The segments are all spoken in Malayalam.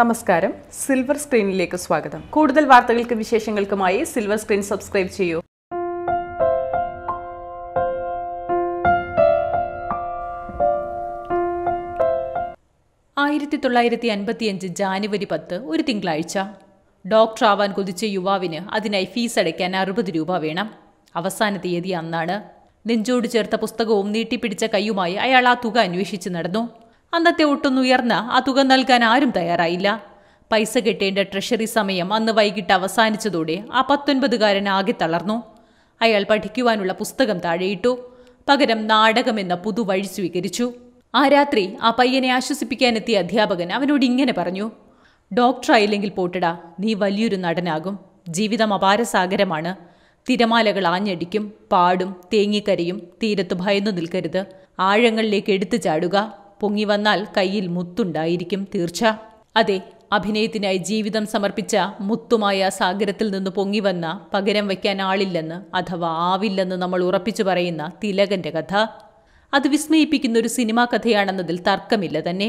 നമസ്കാരം സിൽവർ സ്ക്രീനിലേക്ക് സ്വാഗതം കൂടുതൽ വാർത്തകൾക്കും വിശേഷങ്ങൾക്കുമായി സിൽവർ സ്ക്രീൻ സബ്സ്ക്രൈബ് ചെയ്യൂ ആയിരത്തി തൊള്ളായിരത്തി അൻപത്തിയഞ്ച് ജാനുവരി പത്ത് ഒരു തിങ്കളാഴ്ച ഡോക്ടറാവാൻ കൊതിച്ച യുവാവിന് അതിനായി ഫീസ് അടയ്ക്കാൻ അറുപത് രൂപ വേണം അവസാന തീയതി അന്നാണ് നെഞ്ചോട് ചേർത്ത പുസ്തകവും നീട്ടിപ്പിടിച്ച കൈയുമായി അയാൾ ആ തുക അന്വേഷിച്ച് നടന്നു അന്നത്തെ ഒട്ടുന്നുയർന്ന ആ തുക നൽകാൻ ആരും തയ്യാറായില്ല പൈസ കിട്ടേണ്ട ട്രഷറി സമയം അന്ന് വൈകിട്ട് അവസാനിച്ചതോടെ ആ പത്തൊൻപതുകാരൻ ആകെ തളർന്നു അയാൾ പഠിക്കുവാനുള്ള പുസ്തകം താഴെയിട്ടു പകരം നാടകമെന്ന പുതുവഴി സ്വീകരിച്ചു ആ രാത്രി ആ പയ്യനെ ആശ്വസിപ്പിക്കാനെത്തിയ അധ്യാപകൻ അവനോട് ഇങ്ങനെ പറഞ്ഞു ഡോക്ടറായില്ലെങ്കിൽ പോട്ടടാ നീ വലിയൊരു നടനാകും ജീവിതം അപാരസാഗരമാണ് തിരമാലകൾ ആഞ്ഞടിക്കും പാടും തേങ്ങിക്കരയും തീരത്ത് ഭയന്നു നിൽക്കരുത് ആഴങ്ങളിലേക്ക് എടുത്തു ചാടുക പൊങ്ങിവന്നാൽ കയ്യിൽ മുത്തുണ്ടായിരിക്കും തീർച്ച അതെ അഭിനയത്തിനായി ജീവിതം സമർപ്പിച്ച മുത്തുമായ സാഗരത്തിൽ നിന്ന് പൊങ്ങിവന്ന പകരം വയ്ക്കാൻ ആളില്ലെന്ന് അഥവാ ആവില്ലെന്ന് നമ്മൾ ഉറപ്പിച്ചു പറയുന്ന തിലകന്റെ കഥ അത് വിസ്മയിപ്പിക്കുന്ന ഒരു സിനിമാ കഥയാണെന്നതിൽ തർക്കമില്ല തന്നെ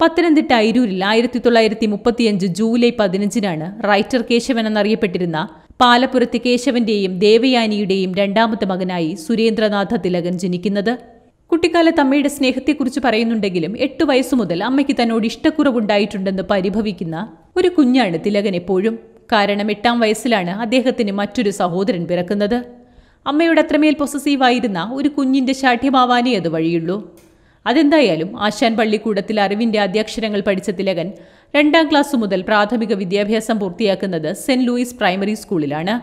പത്തനംതിട്ട അയിരൂരിൽ ആയിരത്തി തൊള്ളായിരത്തി മുപ്പത്തിയഞ്ച് ജൂലൈ പതിനഞ്ചിനാണ് റൈറ്റർ കേശവൻ എന്നറിയപ്പെട്ടിരുന്ന പാലപ്പുറത്തെ കേശവന്റെയും ദേവയാനിയുടെയും രണ്ടാമത്തെ മകനായി സുരേന്ദ്രനാഥ തിലകൻ ജനിക്കുന്നത് കുട്ടിക്കാലത്ത് അമ്മയുടെ സ്നേഹത്തെക്കുറിച്ച് പറയുന്നുണ്ടെങ്കിലും എട്ട് വയസ്സു മുതൽ അമ്മയ്ക്ക് തന്നോട് ഇഷ്ടക്കുറവുണ്ടായിട്ടുണ്ടെന്ന് പരിഭവിക്കുന്ന ഒരു കുഞ്ഞാണ് തിലകൻ എപ്പോഴും കാരണം എട്ടാം വയസ്സിലാണ് അദ്ദേഹത്തിന് മറ്റൊരു സഹോദരൻ പിറക്കുന്നത് അമ്മയുടെ അത്രമേൽ പൊസസീവായിരുന്ന ഒരു കുഞ്ഞിൻ്റെ ശാഠ്യമാവാനേ അത് വഴിയുള്ളൂ അതെന്തായാലും ആശാൻ പള്ളിക്കൂടത്തിൽ അറിവിൻ്റെ അധ്യക്ഷരങ്ങൾ പഠിച്ച തിലകൻ രണ്ടാം ക്ലാസ് മുതൽ പ്രാഥമിക വിദ്യാഭ്യാസം പൂർത്തിയാക്കുന്നത് സെൻറ് ലൂയിസ് പ്രൈമറി സ്കൂളിലാണ്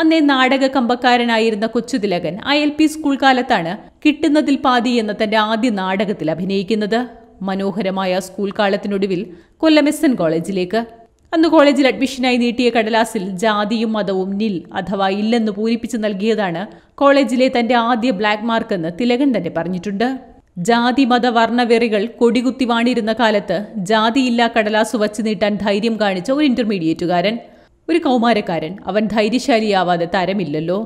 അന്നേ നാടക കമ്പക്കാരനായിരുന്ന കൊച്ചുതിലകൻ ഐ എൽ പി സ്കൂൾ കാലത്താണ് കിട്ടുന്നതിൽ പാതി എന്ന തന്റെ ആദ്യ നാടകത്തിൽ അഭിനയിക്കുന്നത് മനോഹരമായ സ്കൂൾ കാലത്തിനൊടുവിൽ കൊല്ലം കോളേജിലേക്ക് അന്ന് കോളേജിൽ അഡ്മിഷനായി നീട്ടിയ കടലാസിൽ ജാതിയും മതവും നിൽ അഥവാ ഇല്ലെന്ന് പൂരിപ്പിച്ച് നൽകിയതാണ് കോളേജിലെ തന്റെ ആദ്യ ബ്ലാക്ക് മാർക്ക് എന്ന് തിലകൻ തന്നെ പറഞ്ഞിട്ടുണ്ട് ജാതി മത വർണ്ണവെറികൾ കൊടികുത്തി വാണിരുന്ന കാലത്ത് ജാതിയില്ലാ കടലാസ് വച്ചു നീട്ടാൻ ധൈര്യം കാണിച്ച ഒരു ഇന്റർമീഡിയറ്റുകാരൻ ഒരു കൗമാരക്കാരൻ അവൻ ധൈര്യശാലിയാവാതെ തരമില്ലല്ലോ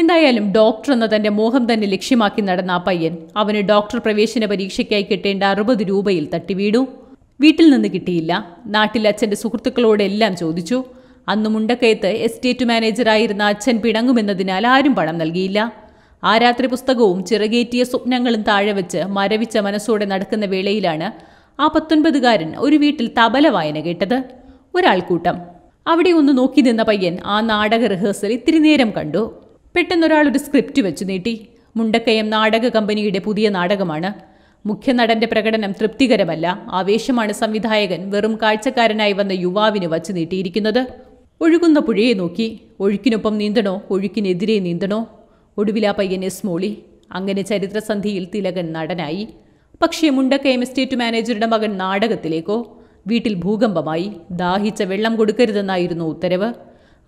എന്തായാലും ഡോക്ടർ എന്ന തന്റെ മോഹം തന്നെ ലക്ഷ്യമാക്കി നടന്ന ആ പയ്യൻ അവന് ഡോക്ടർ പ്രവേശന പരീക്ഷയ്ക്കായി കിട്ടേണ്ട അറുപത് രൂപയിൽ തട്ടി വീണു വീട്ടിൽ നിന്ന് കിട്ടിയില്ല നാട്ടിൽ അച്ഛൻ്റെ സുഹൃത്തുക്കളോടെല്ലാം ചോദിച്ചു അന്ന് മുണ്ടക്കയത്ത് എസ്റ്റേറ്റ് മാനേജറായിരുന്ന അച്ഛൻ പിണങ്ങുമെന്നതിനാൽ ആരും പണം നൽകിയില്ല ആ രാത്രി പുസ്തകവും ചിറകേറ്റിയ സ്വപ്നങ്ങളും താഴെ വെച്ച് മരവിച്ച മനസ്സോടെ നടക്കുന്ന വേളയിലാണ് ആ പത്തൊൻപതുകാരൻ ഒരു വീട്ടിൽ തബല വായന കേട്ടത് ഒരാൾക്കൂട്ടം അവിടെ ഒന്ന് നോക്കി നിന്ന പയ്യൻ ആ നാടക റിഹേഴ്സൽ ഇത്തിരി നേരം കണ്ടു പെട്ടെന്നൊരാൾ ഒരു സ്ക്രിപ്റ്റ് വെച്ച് നീട്ടി മുണ്ടക്കയം നാടക കമ്പനിയുടെ പുതിയ നാടകമാണ് മുഖ്യ നടന്റെ പ്രകടനം തൃപ്തികരമല്ല ആവേശമാണ് സംവിധായകൻ വെറും കാഴ്ചക്കാരനായി വന്ന യുവാവിന് വച്ച് നീട്ടിയിരിക്കുന്നത് ഒഴുകുന്ന പുഴയെ നോക്കി ഒഴുക്കിനൊപ്പം നീന്തണോ ഒഴുക്കിനെതിരെ നീന്തണോ ഒടുവിലാ പയ്യനെ സ്മോളി അങ്ങനെ ചരിത്രസന്ധിയിൽ തിലകൻ നടനായി പക്ഷേ മുണ്ടക്കയം എസ്റ്റേറ്റ് മാനേജറുടെ മകൻ നാടകത്തിലേക്കോ വീട്ടിൽ ഭൂകമ്പമായി ദാഹിച്ച വെള്ളം കൊടുക്കരുതെന്നായിരുന്നു ഉത്തരവ്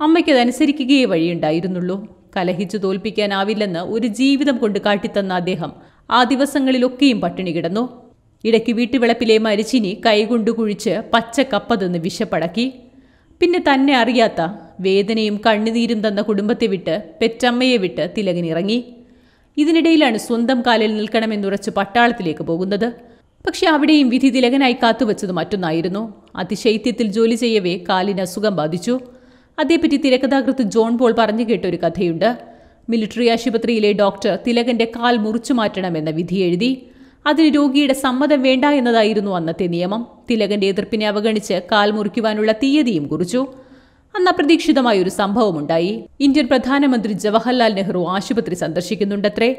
അമ്മയ്ക്കതനുസരിക്കുകയേ വഴിയുണ്ടായിരുന്നുള്ളൂ കലഹിച്ചു തോൽപ്പിക്കാനാവില്ലെന്ന് ഒരു ജീവിതം കൊണ്ട് കാട്ടിത്തന്ന അദ്ദേഹം ആ ദിവസങ്ങളിലൊക്കെയും പട്ടിണി കിടന്നു ഇടയ്ക്ക് വീട്ടുവിളപ്പിലെ മരിച്ചിനി കൈകൊണ്ടു കുഴിച്ച് പച്ച കപ്പ വിശപ്പടക്കി പിന്നെ തന്നെ അറിയാത്ത വേദനയും കണ്ണുനീരും തന്ന കുടുംബത്തെ വിട്ട് പെറ്റമ്മയെ വിട്ട് തിലകനിറങ്ങി ഇതിനിടയിലാണ് സ്വന്തം കാലിൽ നിൽക്കണമെന്നുറച്ച് പട്ടാളത്തിലേക്ക് പോകുന്നത് പക്ഷെ അവിടെയും വിധി തിലകനായി കാത്തുവച്ചത് മറ്റൊന്നായിരുന്നു അതിശൈത്യത്തിൽ ജോലി ചെയ്യവേ കാലിന് അസുഖം ബാധിച്ചു അതേപ്പറ്റി തിരക്കഥാകൃത്ത് ജോൺ പോൾ പറഞ്ഞു കേട്ട ഒരു കഥയുണ്ട് മിലിറ്ററി ആശുപത്രിയിലെ ഡോക്ടർ തിലകന്റെ കാൽ മുറിച്ചു മാറ്റണമെന്ന വിധി എഴുതി അതിന് രോഗിയുടെ സമ്മതം വേണ്ട എന്നതായിരുന്നു അന്നത്തെ നിയമം തിലകന്റെ എതിർപ്പിനെ അവഗണിച്ച് കാൽ മുറിക്കുവാനുള്ള തീയതിയും കുറിച്ചു അന്ന് അപ്രതീക്ഷിതമായ ഒരു സംഭവമുണ്ടായി ഇന്ത്യൻ പ്രധാനമന്ത്രി ജവഹർലാൽ നെഹ്റു ആശുപത്രി സന്ദർശിക്കുന്നുണ്ടത്രേ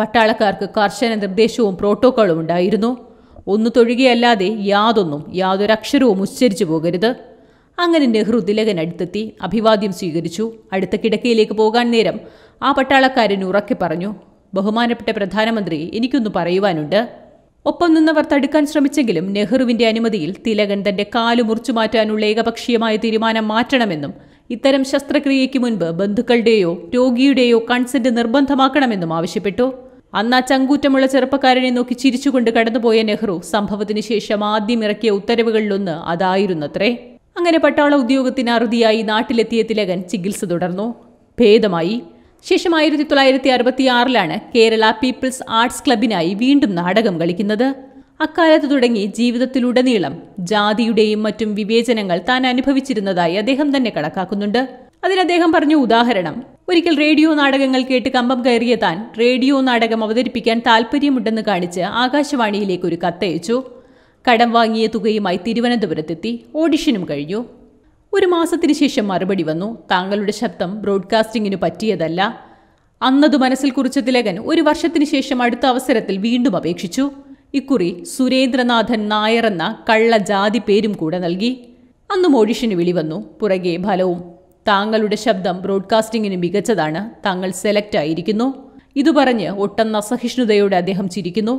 പട്ടാളക്കാർക്ക് കർശന നിർദ്ദേശവും പ്രോട്ടോക്കോളും ഉണ്ടായിരുന്നു ഒന്നു തൊഴുകയല്ലാതെ യാതൊന്നും യാതൊരക്ഷരവും ഉച്ചരിച്ചു പോകരുത് അങ്ങനെ നെഹ്റു തിലകൻ അടുത്തെത്തി അഭിവാദ്യം സ്വീകരിച്ചു അടുത്ത കിടക്കയിലേക്ക് പോകാൻ നേരം ആ പട്ടാളക്കാരൻ ഉറക്കെ പറഞ്ഞു ബഹുമാനപ്പെട്ട പ്രധാനമന്ത്രി എനിക്കൊന്ന് പറയുവാനുണ്ട് ഒപ്പം നിന്നവർ തടുക്കാൻ ശ്രമിച്ചെങ്കിലും നെഹ്റുവിന്റെ അനുമതിയിൽ തിലകൻ തന്റെ കാലു മുറിച്ചു മാറ്റാനുള്ള ഏകപക്ഷീയമായ തീരുമാനം മാറ്റണമെന്നും ഇത്തരം ശസ്ത്രക്രിയയ്ക്ക് മുൻപ് ബന്ധുക്കളുടെയോ രോഗിയുടെയോ കൺസെന്റ് നിർബന്ധമാക്കണമെന്നും ആവശ്യപ്പെട്ടു അന്ന് ആ ചങ്കൂറ്റമുള്ള ചെറുപ്പക്കാരനെ നോക്കി ചിരിച്ചുകൊണ്ട് കടന്നുപോയ നെഹ്റു സംഭവത്തിന് ശേഷം ആദ്യം ഇറക്കിയ ഉത്തരവുകളിലൊന്ന് അതായിരുന്നത്രേ അങ്ങനെ പട്ടാള ഉദ്യോഗത്തിന് അറുതിയായി നാട്ടിലെത്തിയ തിലകൻ ചികിത്സ തുടർന്നു ഭേദമായി ശേഷം ആയിരത്തി തൊള്ളായിരത്തി അറുപത്തിയാറിലാണ് കേരള പീപ്പിൾസ് ആർട്സ് ക്ലബിനായി വീണ്ടും നാടകം കളിക്കുന്നത് അക്കാലത്ത് തുടങ്ങി ജീവിതത്തിലുടനീളം ജാതിയുടെയും മറ്റും വിവേചനങ്ങൾ താൻ അനുഭവിച്ചിരുന്നതായി അദ്ദേഹം തന്നെ കണക്കാക്കുന്നുണ്ട് അതിന് അദ്ദേഹം പറഞ്ഞു ഉദാഹരണം ഒരിക്കൽ റേഡിയോ നാടകങ്ങൾ കേട്ട് കമ്പം കയറിയ താൻ റേഡിയോ നാടകം അവതരിപ്പിക്കാൻ താല്പര്യമുണ്ടെന്ന് കാണിച്ച് ആകാശവാണിയിലേക്ക് ഒരു കത്തയച്ചു കടം വാങ്ങിയ തുകയുമായി തിരുവനന്തപുരത്തെത്തി ഓഡിഷനും കഴിഞ്ഞു ഒരു മാസത്തിനു ശേഷം മറുപടി വന്നു താങ്കളുടെ ശബ്ദം ബ്രോഡ്കാസ്റ്റിംഗിന് പറ്റിയതല്ല അന്നതു മനസ്സിൽ കുറിച്ച തിലകൻ ഒരു വർഷത്തിനു ശേഷം അടുത്ത അവസരത്തിൽ വീണ്ടും അപേക്ഷിച്ചു ഇക്കുറി സുരേന്ദ്രനാഥൻ നായർ എന്ന കള്ള ജാതി പേരും കൂടെ നൽകി അന്നും ഓഡിഷന് വിളി വന്നു പുറകെ ഫലവും താങ്കളുടെ ശബ്ദം ബ്രോഡ്കാസ്റ്റിംഗിന് മികച്ചതാണ് താങ്കൾ സെലക്ട് ആയിരിക്കുന്നു ഇതു പറഞ്ഞ് ഒട്ടും അസഹിഷ്ണുതയോടെ അദ്ദേഹം ചിരിക്കുന്നു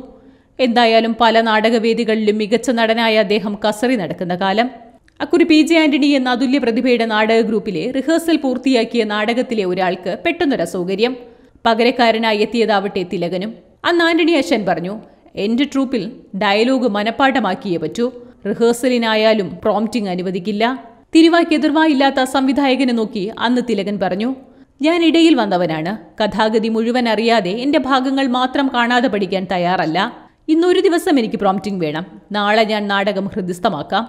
എന്തായാലും പല നാടകവേദികളിലും മികച്ച നടനായ അദ്ദേഹം കസറി നടക്കുന്ന കാലം അക്കുറി പി ജെ ആന്റണി എന്ന അതുല്യ പ്രതിഭയുടെ നാടക ഗ്രൂപ്പിലെ റിഹേഴ്സൽ പൂർത്തിയാക്കിയ നാടകത്തിലെ ഒരാൾക്ക് പെട്ടെന്നൊരു അസൗകര്യം പകരക്കാരനായി എത്തിയതാവട്ടെ തിലകനും അന്ന് ആന്റണി അശൻ പറഞ്ഞു എന്റെ ട്രൂപ്പിൽ ഡയലോഗ് മനപ്പാഠമാക്കിയേ പറ്റൂ റിഹേഴ്സലിനായാലും പ്രോംറ്റിംഗ് അനുവദിക്കില്ല തിരുവാക്ക് എതിർവായില്ലാത്ത സംവിധായകനെ നോക്കി അന്ന് തിലകൻ പറഞ്ഞു ഞാൻ ഇടയിൽ വന്നവനാണ് കഥാഗതി മുഴുവൻ അറിയാതെ എൻ്റെ ഭാഗങ്ങൾ മാത്രം കാണാതെ പഠിക്കാൻ തയ്യാറല്ല ഇന്നൊരു ദിവസം എനിക്ക് പ്രോംപ്റ്റിംഗ് വേണം നാളെ ഞാൻ നാടകം ഹൃദയസ്ഥമാക്കാം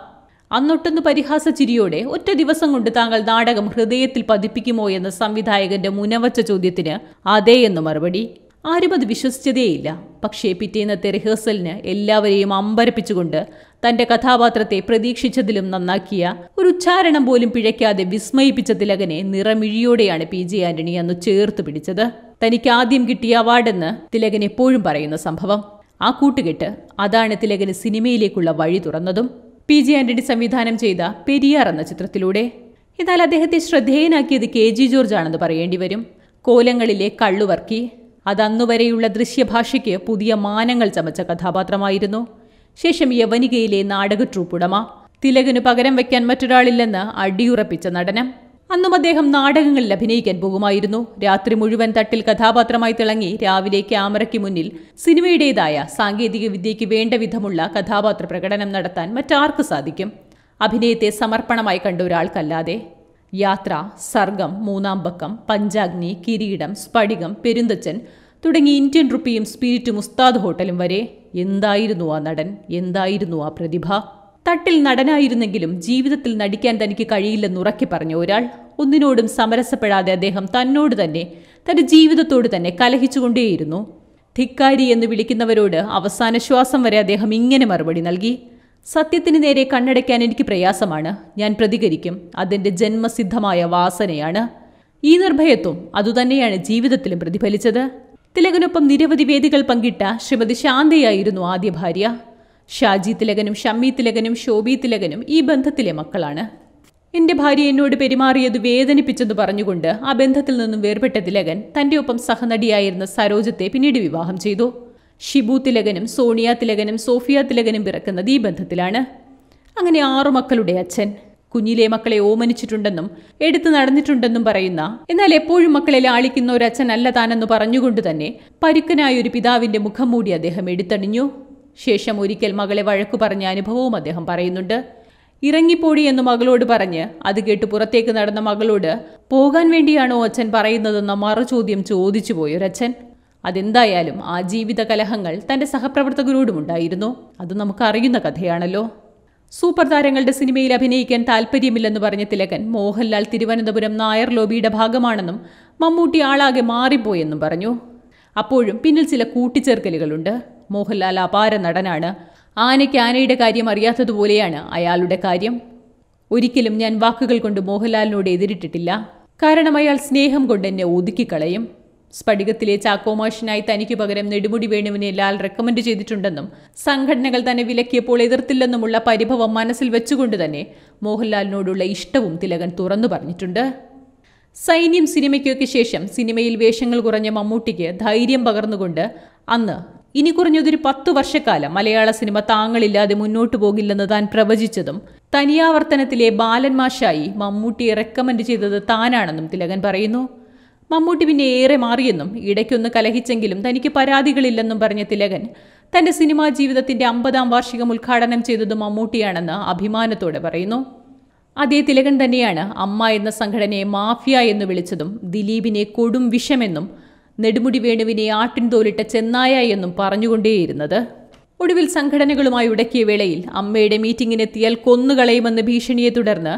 അന്നൊട്ടൊന്ന് പരിഹാസ ചിരിയോടെ ഒറ്റ ദിവസം കൊണ്ട് താങ്കൾ നാടകം ഹൃദയത്തിൽ പതിപ്പിക്കുമോ എന്ന സംവിധായകന്റെ മുനവച്ച ചോദ്യത്തിന് അതേ എന്ന് മറുപടി ആരും അത് വിശ്വസിച്ചതേയില്ല പക്ഷേ പിറ്റേന്നത്തെ റിഹേഴ്സലിന് എല്ലാവരെയും അമ്പരപ്പിച്ചുകൊണ്ട് തന്റെ കഥാപാത്രത്തെ പ്രതീക്ഷിച്ചതിലും നന്നാക്കിയ ഒരു ഉച്ചാരണം പോലും പിഴയ്ക്കാതെ വിസ്മയിപ്പിച്ച തിലകനെ നിറമിഴിയോടെയാണ് പി ജെ ആന്റണി അന്ന് ചേർത്ത് പിടിച്ചത് തനിക്ക് ആദ്യം കിട്ടിയ അവാർഡെന്ന് തിലകൻ എപ്പോഴും പറയുന്ന സംഭവം ആ കൂട്ടുകെട്ട് അതാണ് തിലകന് സിനിമയിലേക്കുള്ള വഴി തുറന്നതും പി ജെ ആന്റണി സംവിധാനം ചെയ്ത പെരിയാർ എന്ന ചിത്രത്തിലൂടെ എന്നാൽ അദ്ദേഹത്തെ ശ്രദ്ധേയനാക്കിയത് കെ ജി ജോർജ് ആണെന്ന് പറയേണ്ടി വരും കോലങ്ങളിലെ കള്ളുവർക്കി അതന്നുവരെയുള്ള ദൃശ്യഭാഷയ്ക്ക് പുതിയ മാനങ്ങൾ ചമച്ച കഥാപാത്രമായിരുന്നു ശേഷം യവനികയിലെ നാടക ട്രൂപ്പ് ഉടമ തിലകന് പകരം വയ്ക്കാൻ മറ്റൊരാളില്ലെന്ന് അടിയുറപ്പിച്ച നടനം അന്നും അദ്ദേഹം നാടകങ്ങളിൽ അഭിനയിക്കാൻ പോകുമായിരുന്നു രാത്രി മുഴുവൻ തട്ടിൽ കഥാപാത്രമായി തിളങ്ങി രാവിലെ ക്യാമറയ്ക്ക് മുന്നിൽ സിനിമയുടേതായ സാങ്കേതിക വിദ്യയ്ക്ക് വേണ്ട വിധമുള്ള കഥാപാത്ര പ്രകടനം നടത്താൻ മറ്റാർക്ക് സാധിക്കും അഭിനയത്തെ സമർപ്പണമായി കണ്ട ഒരാൾക്കല്ലാതെ യാത്ര സർഗം മൂന്നാം പഞ്ചാഗ്നി കിരീടം സ്ഫടികം പെരുന്തച്ചൻ തുടങ്ങി ഇന്ത്യൻ റുപ്പിയും സ്പിരിറ്റും ഉസ്താദ് ഹോട്ടലും വരെ എന്തായിരുന്നു ആ നടൻ എന്തായിരുന്നു ആ പ്രതിഭ തട്ടിൽ നടനായിരുന്നെങ്കിലും ജീവിതത്തിൽ നടിക്കാൻ തനിക്ക് കഴിയില്ലെന്ന് ഉറക്കി പറഞ്ഞ ഒരാൾ ഒന്നിനോടും സമരസപ്പെടാതെ അദ്ദേഹം തന്നോട് തന്നെ തന്റെ ജീവിതത്തോട് തന്നെ കലഹിച്ചുകൊണ്ടേയിരുന്നു ധിക്കാരി എന്ന് വിളിക്കുന്നവരോട് അവസാന ശ്വാസം വരെ അദ്ദേഹം ഇങ്ങനെ മറുപടി നൽകി സത്യത്തിന് നേരെ കണ്ണടയ്ക്കാൻ എനിക്ക് പ്രയാസമാണ് ഞാൻ പ്രതികരിക്കും അതെന്റെ ജന്മസിദ്ധമായ വാസനയാണ് ഈ നിർഭയത്വം അതുതന്നെയാണ് ജീവിതത്തിലും പ്രതിഫലിച്ചത് തിലകനൊപ്പം നിരവധി വേദികൾ പങ്കിട്ട ശ്രീമതി ശാന്തയായിരുന്നു ആദ്യ ഭാര്യ ഷാജി തിലകനും ഷമ്മി തിലകനും ശോഭി തിലകനും ഈ ബന്ധത്തിലെ മക്കളാണ് എന്റെ ഭാര്യ എന്നോട് പെരുമാറിയത് വേദനിപ്പിച്ചെന്ന് പറഞ്ഞുകൊണ്ട് ആ ബന്ധത്തിൽ നിന്നും വേർപെട്ട തിലകൻ തന്റെ ഒപ്പം സഹനടിയായിരുന്ന സരോജത്തെ പിന്നീട് വിവാഹം ചെയ്തു ഷിബു തിലകനും സോണിയ തിലകനും സോഫിയ തിലകനും പിറക്കുന്നത് ഈ ബന്ധത്തിലാണ് അങ്ങനെ ആറു മക്കളുടെ അച്ഛൻ കുഞ്ഞിലെ മക്കളെ ഓമനിച്ചിട്ടുണ്ടെന്നും എടുത്തു നടന്നിട്ടുണ്ടെന്നും പറയുന്ന എന്നാൽ എപ്പോഴും മക്കളെ ലാളിക്കുന്ന ഒരച്ഛനല്ല താനെന്ന് പറഞ്ഞുകൊണ്ട് തന്നെ പരുക്കനായ ഒരു പിതാവിന്റെ മുഖം മൂടി അദ്ദേഹം എടുത്തണിഞ്ഞു ശേഷം ഒരിക്കൽ മകളെ വഴക്കു പറഞ്ഞ അനുഭവവും അദ്ദേഹം പറയുന്നുണ്ട് ഇറങ്ങിപ്പോടി എന്ന് മകളോട് പറഞ്ഞ് അത് കേട്ട് പുറത്തേക്ക് നടന്ന മകളോട് പോകാൻ വേണ്ടിയാണോ അച്ഛൻ പറയുന്നതെന്ന മറുചോദ്യം ചോദിച്ചു പോയൊരച്ഛൻ അതെന്തായാലും ആ ജീവിത കലഹങ്ങൾ തന്റെ സഹപ്രവർത്തകരോടുമുണ്ടായിരുന്നു അത് നമുക്കറിയുന്ന കഥയാണല്ലോ സൂപ്പർ താരങ്ങളുടെ സിനിമയിൽ അഭിനയിക്കാൻ താല്പര്യമില്ലെന്ന് പറഞ്ഞ തിലകൻ മോഹൻലാൽ തിരുവനന്തപുരം നായർ ലോബിയുടെ ഭാഗമാണെന്നും മമ്മൂട്ടി ആളാകെ മാറിപ്പോയെന്നും പറഞ്ഞു അപ്പോഴും പിന്നിൽ ചില കൂട്ടിച്ചേർക്കലുകളുണ്ട് മോഹൻലാൽ അപാര നടനാണ് ആനയ്ക്ക് ആനയുടെ കാര്യം അറിയാത്തതുപോലെയാണ് അയാളുടെ കാര്യം ഒരിക്കലും ഞാൻ വാക്കുകൾ കൊണ്ട് മോഹൻലാലിനോട് എതിരിട്ടിട്ടില്ല കാരണം അയാൾ സ്നേഹം കൊണ്ട് എന്നെ ഒതുക്കിക്കളയും സ്ഫടികത്തിലെ ചാക്കോമാഷിനായി തനിക്ക് പകരം നെടുമുടി വേണുവിനെ ലാൽ റെക്കമെൻഡ് ചെയ്തിട്ടുണ്ടെന്നും സംഘടനകൾ തന്നെ വിലക്കിയപ്പോൾ എതിർത്തില്ലെന്നുമുള്ള പരിഭവം മനസ്സിൽ വെച്ചുകൊണ്ട് തന്നെ മോഹൻലാലിനോടുള്ള ഇഷ്ടവും തിലകൻ തുറന്നു പറഞ്ഞിട്ടുണ്ട് സൈന്യം സിനിമയ്ക്കൊക്കെ ശേഷം സിനിമയിൽ വേഷങ്ങൾ കുറഞ്ഞ മമ്മൂട്ടിക്ക് ധൈര്യം പകർന്നുകൊണ്ട് അന്ന് ഇനി കുറഞ്ഞതൊരു പത്തു വർഷക്കാലം മലയാള സിനിമ താങ്ങളില്ലാതെ മുന്നോട്ടു പോകില്ലെന്ന് താൻ പ്രവചിച്ചതും തനിയാവർത്തനത്തിലെ ബാലൻ മമ്മൂട്ടിയെ റെക്കമെൻഡ് ചെയ്തത് താനാണെന്നും തിലകൻ പറയുന്നു മമ്മൂട്ടി പിന്നെ ഏറെ മാറിയെന്നും ഇടയ്ക്കൊന്ന് കലഹിച്ചെങ്കിലും തനിക്ക് പരാതികളില്ലെന്നും പറഞ്ഞ തിലകൻ തന്റെ സിനിമാ ജീവിതത്തിന്റെ അമ്പതാം വാർഷികം ഉദ്ഘാടനം ചെയ്തത് മമ്മൂട്ടിയാണെന്ന് അഭിമാനത്തോടെ പറയുന്നു അതേ തിലകൻ തന്നെയാണ് അമ്മ എന്ന സംഘടനയെ മാഫിയ എന്ന് വിളിച്ചതും ദിലീപിനെ കൊടും വിഷമെന്നും നെടുമുടി വേണുവിനെ ആട്ടിൻതോലിട്ട ചെന്നായ എന്നും പറഞ്ഞുകൊണ്ടേയിരുന്നത് ഒടുവിൽ സംഘടനകളുമായി ഉടക്കിയ വേളയിൽ അമ്മയുടെ മീറ്റിംഗിനെത്തിയാൽ കൊന്നുകളയുമെന്ന് ഭീഷണിയെ തുടർന്ന്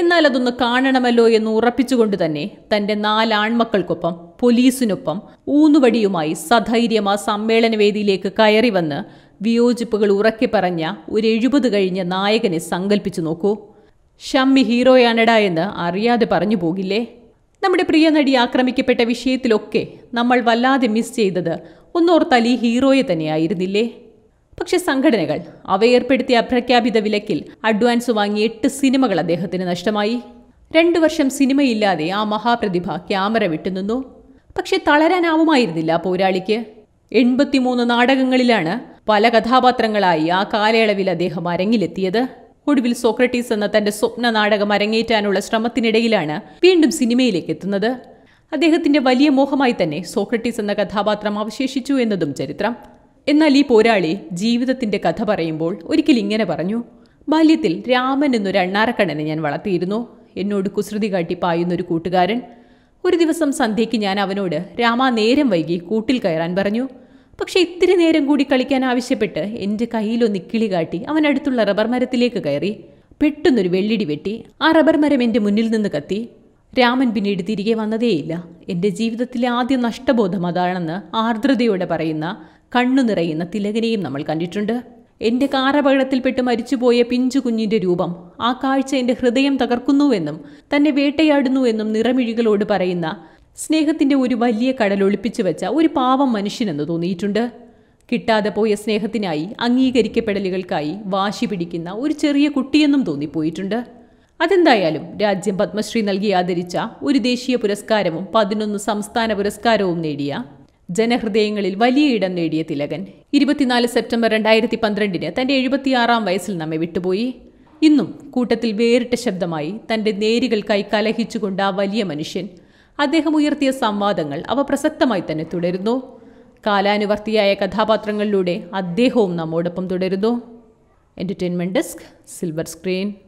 എന്നാൽ അതൊന്ന് കാണണമല്ലോ എന്ന് ഉറപ്പിച്ചുകൊണ്ട് തന്നെ തന്റെ നാലാൺമക്കൾക്കൊപ്പം പോലീസിനൊപ്പം ഊന്നുവടിയുമായി സധൈര്യം ആ സമ്മേളനവേദിയിലേക്ക് കയറി വന്ന് വിയോജിപ്പുകൾ ഉറക്കി പറഞ്ഞ ഒരു എഴുപത് കഴിഞ്ഞ നായകനെ സങ്കല്പിച്ചു നോക്കൂ ഷമ്മി ഹീറോയാണടാ എന്ന് അറിയാതെ പറഞ്ഞു പോകില്ലേ നമ്മുടെ പ്രിയ നടി ആക്രമിക്കപ്പെട്ട വിഷയത്തിലൊക്കെ നമ്മൾ വല്ലാതെ മിസ് ചെയ്തത് ഒന്നോർത്താൽ ഈ ഹീറോയെ തന്നെയായിരുന്നില്ലേ പക്ഷേ സംഘടനകൾ അവയേർപ്പെടുത്തിയ അപ്രഖ്യാപിത വിലക്കിൽ അഡ്വാൻസ് വാങ്ങി എട്ട് സിനിമകൾ അദ്ദേഹത്തിന് നഷ്ടമായി രണ്ടു വർഷം സിനിമയില്ലാതെ ആ മഹാപ്രതിഭ ക്യാമറ വിട്ടുനിന്നു പക്ഷെ തളരാനാവുമായിരുന്നില്ല പോരാളിക്ക് എൺപത്തിമൂന്ന് നാടകങ്ങളിലാണ് പല കഥാപാത്രങ്ങളായി ആ കാലയളവിൽ അദ്ദേഹം അരങ്ങിലെത്തിയത് ഒടുവിൽ സോക്രട്ടീസ് എന്ന തന്റെ സ്വപ്ന നാടകം അരങ്ങേറ്റാനുള്ള ശ്രമത്തിനിടയിലാണ് വീണ്ടും സിനിമയിലേക്ക് എത്തുന്നത് അദ്ദേഹത്തിന്റെ വലിയ മോഹമായി തന്നെ സോക്രട്ടീസ് എന്ന കഥാപാത്രം അവശേഷിച്ചു എന്നതും ചരിത്രം എന്നാൽ ഈ പോരാളി ജീവിതത്തിൻ്റെ കഥ പറയുമ്പോൾ ഒരിക്കൽ ഇങ്ങനെ പറഞ്ഞു ബാല്യത്തിൽ രാമൻ എന്നൊരു അണ്ണാരക്കണ്ണനെ ഞാൻ വളർത്തിയിരുന്നു എന്നോട് കുസൃതി കാട്ടി പായുന്നൊരു കൂട്ടുകാരൻ ഒരു ദിവസം സന്ധ്യയ്ക്ക് ഞാൻ അവനോട് രാമ നേരം വൈകി കൂട്ടിൽ കയറാൻ പറഞ്ഞു പക്ഷെ ഇത്തിരി നേരം കൂടി കളിക്കാൻ ആവശ്യപ്പെട്ട് എൻ്റെ കയ്യിലൊന്ന് കിളി കാട്ടി അവൻ അടുത്തുള്ള റബ്ബർ മരത്തിലേക്ക് കയറി പെട്ടെന്നൊരു വെള്ളിടി വെട്ടി ആ റബ്ബർ മരം എൻ്റെ മുന്നിൽ നിന്ന് കത്തി രാമൻ പിന്നീട് തിരികെ വന്നതേയില്ല എൻ്റെ ജീവിതത്തിലെ ആദ്യ നഷ്ടബോധം അതാണെന്ന് ആർദ്രതയോടെ പറയുന്ന കണ്ണു നിറയുന്ന തിലകനെയും നമ്മൾ കണ്ടിട്ടുണ്ട് എൻ്റെ കാറപകടത്തിൽപ്പെട്ട് മരിച്ചുപോയ പിഞ്ചു കുഞ്ഞിൻ്റെ രൂപം ആ കാഴ്ച എൻ്റെ ഹൃദയം തകർക്കുന്നുവെന്നും തന്നെ വേട്ടയാടുന്നുവെന്നും നിറമിഴികളോട് പറയുന്ന സ്നേഹത്തിൻ്റെ ഒരു വലിയ കടൽ ഒളിപ്പിച്ചു വെച്ച ഒരു പാവം മനുഷ്യനെന്ന് തോന്നിയിട്ടുണ്ട് കിട്ടാതെ പോയ സ്നേഹത്തിനായി അംഗീകരിക്കപ്പെടലുകൾക്കായി വാശി പിടിക്കുന്ന ഒരു ചെറിയ കുട്ടിയെന്നും തോന്നിപ്പോയിട്ടുണ്ട് അതെന്തായാലും രാജ്യം പത്മശ്രീ നൽകി ആദരിച്ച ഒരു ദേശീയ പുരസ്കാരവും പതിനൊന്ന് സംസ്ഥാന പുരസ്കാരവും നേടിയ ജനഹൃദയങ്ങളിൽ വലിയ ഇടം നേടിയ തിലകൻ ഇരുപത്തിനാല് സെപ്റ്റംബർ രണ്ടായിരത്തി പന്ത്രണ്ടിന് തൻ്റെ എഴുപത്തിയാറാം വയസ്സിൽ നമ്മെ വിട്ടുപോയി ഇന്നും കൂട്ടത്തിൽ വേറിട്ട ശബ്ദമായി തൻ്റെ നേരുകൾക്കായി കലഹിച്ചുകൊണ്ട് ആ വലിയ മനുഷ്യൻ അദ്ദേഹം ഉയർത്തിയ സംവാദങ്ങൾ അവ പ്രസക്തമായി തന്നെ തുടരുന്നു കാലാനുവർത്തിയായ കഥാപാത്രങ്ങളിലൂടെ അദ്ദേഹവും നമ്മോടൊപ്പം തുടരുന്നു എൻ്റർടൈൻമെൻറ്റ് ഡെസ്ക് സിൽവർ സ്ക്രീൻ